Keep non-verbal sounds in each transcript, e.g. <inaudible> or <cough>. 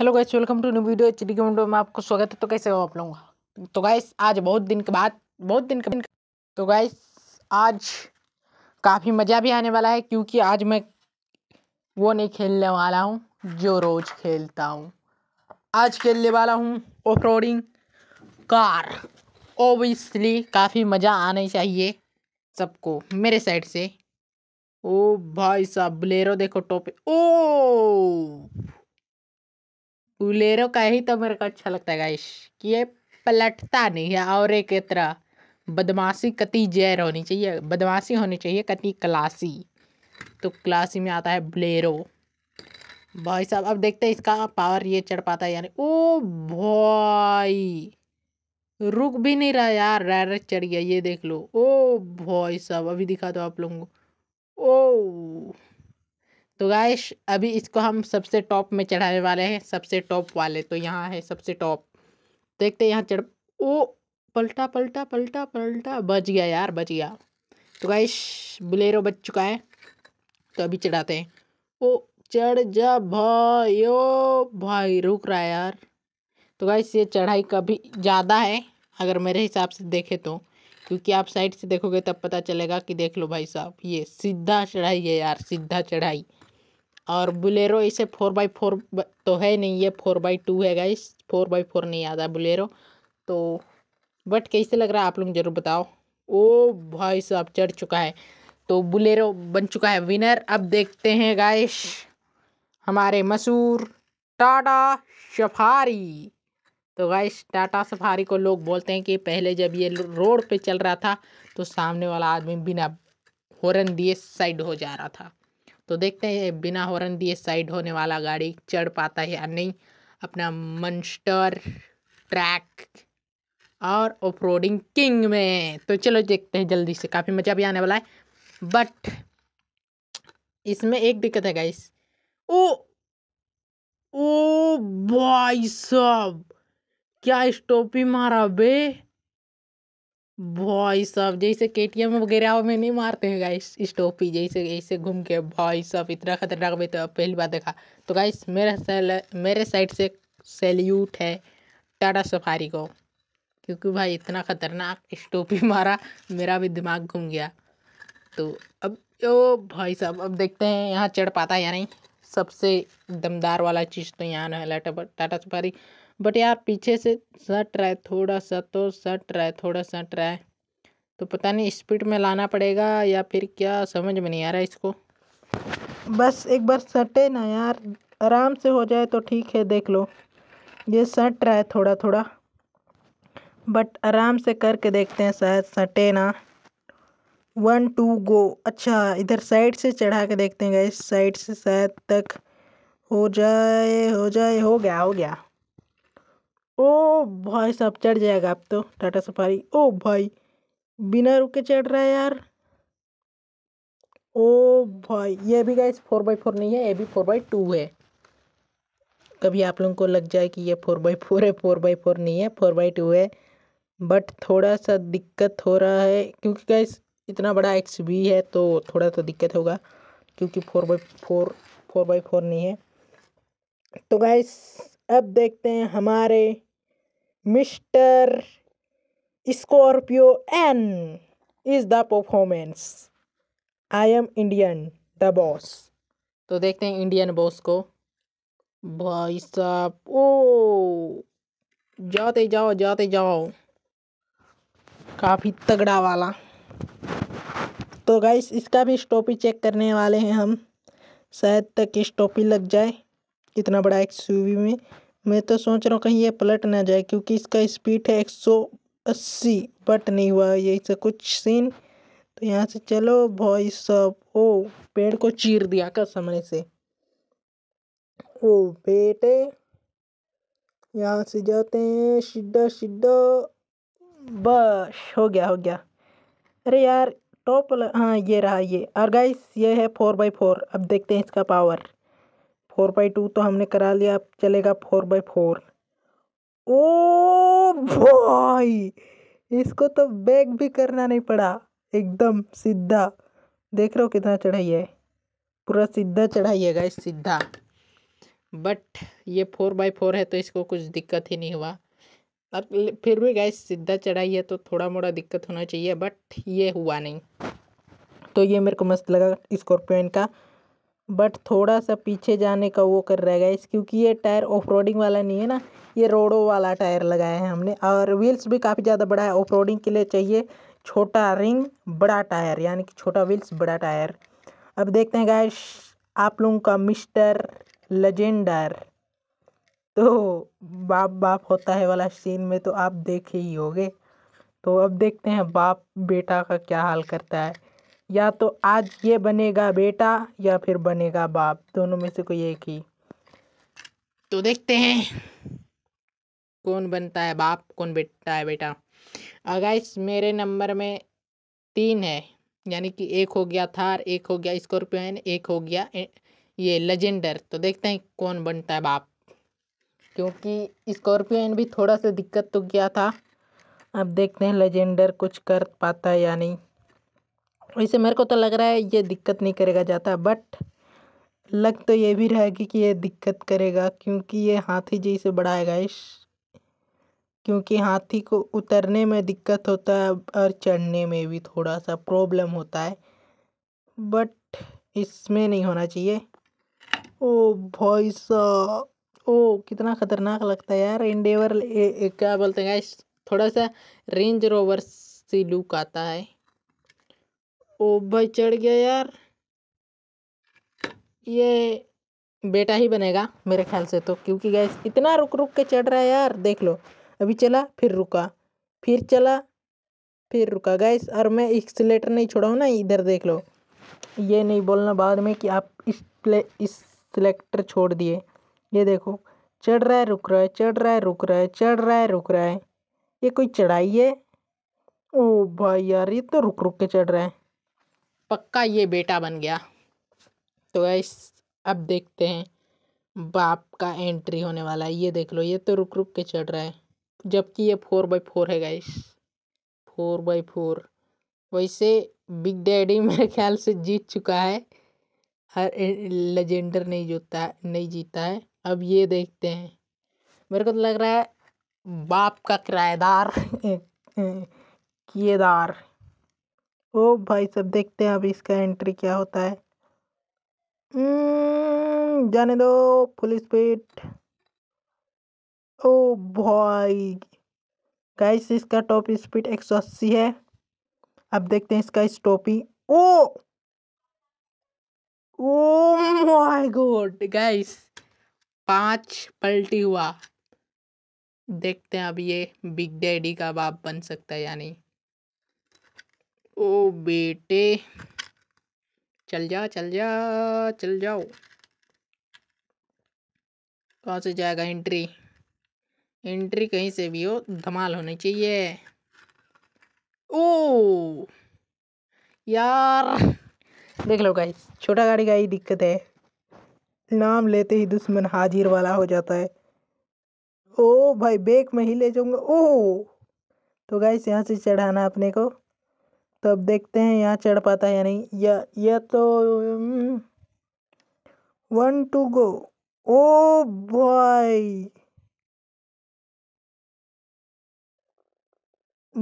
hello guys welcome to new video HD D video में आपको स्वागत है तो कैसे हो आप लोग तो गाइस आज बहुत दिन के बाद बहुत दिन के तो गाइस आज काफ़ी मज़ा भी आने वाला है क्योंकि आज मैं वो नहीं खेलने वाला हूँ जो रोज़ खेलता हूँ आज खेलने वाला हूँ ऑफ रोडिंग कार ओबियसली काफ़ी मज़ा आना चाहिए सबको मेरे साइड से ओ भाई साहब ब्लेरो देखो टॉप ओ हुलेरो का ही तो मेरे को अच्छा लगता है गाइश कि ये पलटता नहीं है और एक तरह बदमाशी कति जैर होनी चाहिए बदमाशी होनी चाहिए कति क्लासी तो क्लासी में आता है ब्लेरो भाई साहब अब देखते हैं इसका पावर ये चढ़ पाता है यानी ओ भाई रुक भी नहीं रहा यार डायरेक्ट चढ़ गया ये देख लो ओ भाई साहब अभी दिखा दो आप लोगों को ओ तो गाइश अभी इसको हम सबसे टॉप में चढ़ाने वाले हैं सबसे टॉप वाले तो यहाँ है सबसे टॉप देखते यहाँ चढ़ ओ पलटा पलटा पलटा पलटा बच गया यार बच गया तो गायश बुलेरो बच चुका है तो अभी चढ़ाते हैं ओ चढ़ जा भाई ओ भाई रुक रहा है यार तो गाइस ये चढ़ाई कभी ज़्यादा है अगर मेरे हिसाब से देखे तो क्योंकि आप साइड से देखोगे तब पता चलेगा कि देख लो भाई साहब ये सीधा चढ़ाई है यार सीधा चढ़ाई और बुलेरो इसे फोर बाई फोर तो है नहीं ये फोर बाई टू है गाइस फोर बाई फोर नहीं आता बुलेरो तो बट कैसे लग रहा है आप लोग जरूर बताओ ओ भाई साहब चढ़ चुका है तो बुलेरो बन चुका है विनर अब देखते हैं गाइस हमारे मशहूर टाटा सफारी तो गाइस टाटा सफारी को लोग बोलते हैं कि पहले जब ये रोड पे चल रहा था तो सामने वाला आदमी बिना हॉर्न दिए साइड हो जा रहा था तो देखते हैं बिना हॉर्न दिए साइड होने वाला गाड़ी चढ़ पाता है या नहीं अपना मंस्टर ट्रैक और ऑफ किंग में तो चलो देखते हैं जल्दी से काफ़ी मज़ा भी आने वाला है बट इसमें एक दिक्कत है गाइस ओ ओ भाई साहब क्या स्टॉपी मारा बे भाई साहब जैसे के टी एम वगैरह में नहीं मारते हैं गाइस स्टोपी जैसे जैसे ऐसे घूम के भाई साहब इतना खतरनाक भी तो पहली बार देखा तो गाइस मेरे मेरे साइड से सैल्यूट है टाटा सफारी को क्योंकि भाई इतना खतरनाक स्टोपी मारा मेरा भी दिमाग घूम गया तो अब ओ भाई साहब अब देखते हैं यहाँ चढ़ पाता है या नहीं सबसे दमदार वाला चीज़ तो यहाँ है टाटा सफारी बट यार पीछे से सट रहा है थोड़ा सा तो सट रहा है थोड़ा सट रहा है तो पता नहीं स्पीड में लाना पड़ेगा या फिर क्या समझ में नहीं आ रहा इसको बस एक बार सटे ना यार आराम से हो जाए तो ठीक है देख लो ये सट रहा है थोड़ा थोड़ा बट आराम से करके देखते हैं शायद सटे ना वन टू गो अच्छा इधर साइड से चढ़ा के देखते हैं इस साइड से शायद तक हो जाए हो जाए हो गया हो गया ओ भाई सब चढ़ जाएगा आप तो टाटा सफारी ओ भाई बिना रुके चढ़ रहा है यार ओ भाई ये भी गाइस फोर बाई फोर नहीं है ये भी फोर बाई टू है कभी आप लोगों को लग जाए कि ये फोर बाई फोर है फोर बाई फोर नहीं है फोर बाई टू है बट थोड़ा सा दिक्कत हो रहा है क्योंकि गाइस इतना बड़ा एक्स भी है तो थोड़ा सा दिक्कत होगा क्योंकि four by four four by four नहीं है तो गाइस अब देखते हैं हमारे mister Scorpio N is the performance I am Indian the boss तो देखते हैं इंडियन बॉस को भाई साहब ओ जाते जाओ जाते जाओ काफ़ी तगड़ा वाला तो गाइस इसका भी स्टॉपी चेक करने वाले हैं हम शायद तक स्टॉपी लग जाए इतना बड़ा सूवी में मैं तो सोच रहा हूँ कहीं ये पलट ना जाए क्योंकि इसका स्पीड है एक सौ अस्सी बट नहीं हुआ यही इसे कुछ सीन तो यहाँ से चलो भाई सब ओ पेड़ को चीर दिया का समय से ओ बेटे यहाँ से जाते हैं शिड्डा शिड्डा बस हो गया हो गया अरे यार टॉप हाँ ये रहा ये और गाइस ये है फोर बाई फोर अब देखते हैं इसका पावर फोर बाई टू तो हमने करा लिया अब चलेगा फोर बाई फोर ओ भाई इसको तो बैग भी करना नहीं पड़ा एकदम सीधा देख रहे हो कितना चढ़ाई है पूरा सीधा चढ़ाई है गाइस सीधा बट ये फोर बाई फोर है तो इसको कुछ दिक्कत ही नहीं हुआ अब फिर भी गाइस सीधा चढ़ाई है तो थोड़ा मोड़ा दिक्कत होना चाहिए बट ये हुआ नहीं तो ये मेरे को मस्त लगा स्कॉर्पियो का बट थोड़ा सा पीछे जाने का वो कर रहेगा इस क्योंकि ये टायर ऑफ रोडिंग वाला नहीं है ना ये रोडो वाला टायर लगाया है हमने और व्हील्स भी काफ़ी ज़्यादा बड़ा है ऑफ रोडिंग के लिए चाहिए छोटा रिंग बड़ा टायर यानी कि छोटा व्हील्स बड़ा टायर अब देखते हैं गाइस आप लोगों का मिस्टर लजेंडर तो बाप बाप होता है वाला सीन में तो आप देखे ही होगे तो अब देखते हैं बाप बेटा का क्या हाल करता है या तो आज ये बनेगा बेटा या फिर बनेगा बाप दोनों में से कोई एक ही तो देखते हैं कौन बनता है बाप कौन बेटा है बेटा इस मेरे नंबर में तीन है यानी कि एक हो गया थार एक हो गया स्कॉर्पियन एक हो गया ये लेजेंडर तो देखते हैं कौन बनता है बाप क्योंकि स्कॉर्पियन भी थोड़ा सा दिक्कत तो गया था अब देखते हैं लेजेंडर कुछ कर पाता है या नहीं वैसे मेरे को तो लग रहा है ये दिक्कत नहीं करेगा ज़्यादा बट लग तो ये भी रहेगी कि ये दिक्कत करेगा क्योंकि ये हाथी जैसे बड़ा है गाइस क्योंकि हाथी को उतरने में दिक्कत होता है और चढ़ने में भी थोड़ा सा प्रॉब्लम होता है बट इसमें नहीं होना चाहिए ओ भाई सा ओ कितना ख़तरनाक लगता है यार इंडेवर क्या बोलते हैं गाइस थोड़ा सा रेंज रोवर सी लुक आता है ओ भाई चढ़ गया यार ये बेटा ही बनेगा मेरे ख्याल से तो क्योंकि गैस इतना रुक रुक के चढ़ रहा है यार देख लो अभी चला फिर रुका फिर चला फिर रुका गैस और मैं एक्सलेटर नहीं छोड़ा हूँ ना इधर देख लो ये नहीं बोलना बाद में कि आप इस प्ले इस सिलेक्टर छोड़ दिए ये देखो चढ़ रहा है रुक रहा है चढ़ रहा है रुक रहा है चढ़ रहा है रुक रहा है ये कोई चढ़ाई है ओ भाई यार ये तो रुक रुक के चढ़ रहा है पक्का ये बेटा बन गया तो ऐस अब देखते हैं बाप का एंट्री होने वाला है ये देख लो ये तो रुक रुक के चढ़ रहा है जबकि ये फोर बाई फोर है गाइस फोर बाई फोर वैसे बिग डैडी मेरे ख्याल से जीत चुका है हर लेजेंडर नहीं जोता नहीं जीता है अब ये देखते हैं मेरे को तो लग रहा है बाप का किराएदार <laughs> किएदार ओ भाई सब देखते हैं अब इसका एंट्री क्या होता है हम्म, जाने दो फुल स्पीड ओ भाई गाइस इसका टॉप स्पीड एक सौ अस्सी है अब देखते हैं इसका stoppie oh oh my god guys पांच पलटी हुआ देखते हैं अब ये बिग डैडी का बाप बन सकता है या नहीं ओ बेटे चल जा चल जा चल जाओ कहाँ से जाएगा एंट्री एंट्री कहीं से भी हो धमाल होनी चाहिए ओ यार देख लो गाइस छोटा गाड़ी का ही दिक्कत है नाम लेते ही दुश्मन हाजिर वाला हो जाता है ओ भाई बेक में ही ले जाऊंगा ओ तो गाइस यहाँ से चढ़ाना अपने को तो अब देखते हैं यहाँ चढ़ पाता है या नहीं या या तो one two go oh boy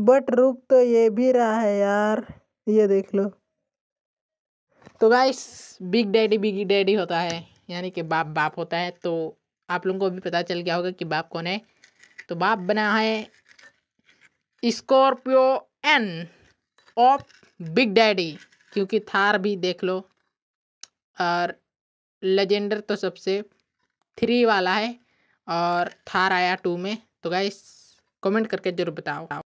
but रुक तो ये भी रहा है यार ये देख लो तो guys big daddy big daddy होता है यानी कि बाप बाप होता है तो आप लोगों को भी पता चल गया होगा कि बाप कौन है तो बाप बना है Scorpio N of big daddy क्योंकि थार भी देख लो और लेजेंडर तो सबसे थ्री वाला है और थार आया टू में तो गाइस कमेंट करके ज़रूर बताओ